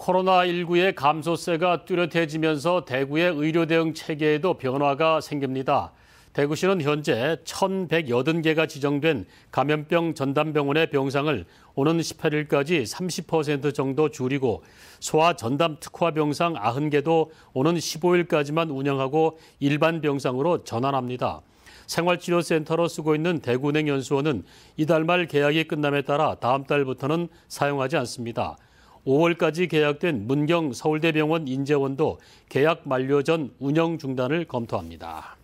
코로나19의 감소세가 뚜렷해지면서 대구의 의료 대응 체계에도 변화가 생깁니다. 대구시는 현재 1,180개가 지정된 감염병 전담병원의 병상을 오는 18일까지 30% 정도 줄이고 소아 전담 특화 병상 90개도 오는 15일까지만 운영하고 일반 병상으로 전환합니다. 생활치료센터로 쓰고 있는 대구은행 연수원은 이달 말 계약이 끝남에 따라 다음 달부터는 사용하지 않습니다. 5월까지 계약된 문경 서울대병원 인재원도 계약 만료 전 운영 중단을 검토합니다.